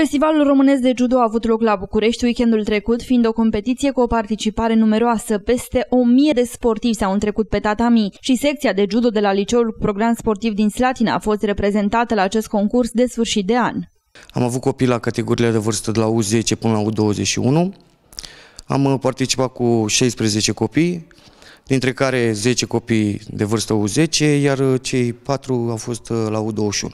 Festivalul românesc de judo a avut loc la București weekendul trecut, fiind o competiție cu o participare numeroasă. Peste o mie de sportivi s-au întrecut pe tatami și secția de judo de la Liceul Program Sportiv din Slatina a fost reprezentată la acest concurs de sfârșit de an. Am avut copii la categoriile de vârstă de la U10 până la U21. Am uh, participat cu 16 copii dintre care 10 copii de vârstă U10, iar cei 4 au fost uh, la U21.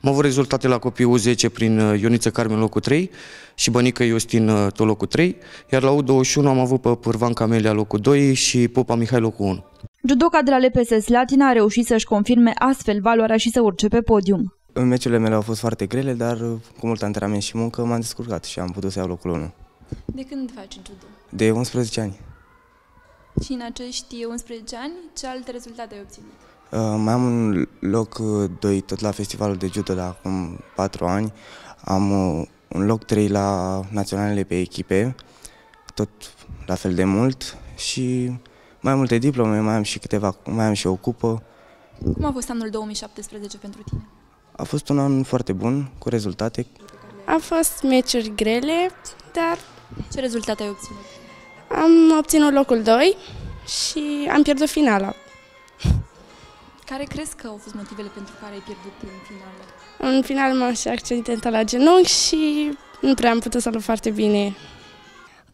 Am avut rezultate la copii U10 prin uh, Ioniță Carmen locul 3 și Bănică Iostin uh, tot locul 3, iar la U21 am avut pe Pârvan Camelia locul 2 și Popa Mihai locul 1. Judoca de la LPS Slatina a reușit să-și confirme astfel valoarea și să urce pe podium. Meciurile mele au fost foarte grele, dar cu mult antrenament și muncă m-am descurcat și am putut să iau locul 1. De când faci judo? De 11 ani. Și în acești 11 ani, ce alte rezultate ai obținut? Uh, mai am un loc 2 uh, tot la festivalul de judo de acum 4 ani. Am uh, un loc 3 la naționalele pe echipe, tot la fel de mult și mai multe diplome, mai am și câteva, mai am și o cupă. Cum a fost anul 2017 pentru tine? A fost un an foarte bun, cu rezultate. A fost meciuri grele, dar... Ce rezultate ai obținut? Am obținut locul 2 și am pierdut finala. Care crezi că au fost motivele pentru care ai pierdut în finală? În final m-am și accidentat la genunchi și nu prea am putut să-l foarte bine.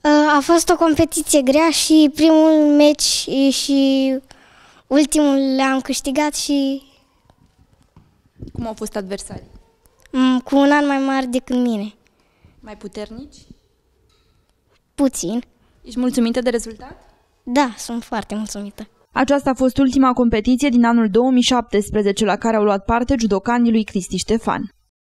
Ă, a fost o competiție grea și primul meci și ultimul le-am câștigat și... Cum au fost adversarii? Mm, cu un an mai mare decât mine. Mai puternici? Puțin. Ești mulțumită de rezultat? Da, sunt foarte mulțumită. Aceasta a fost ultima competiție din anul 2017 la care au luat parte judocanii lui Cristi Ștefan.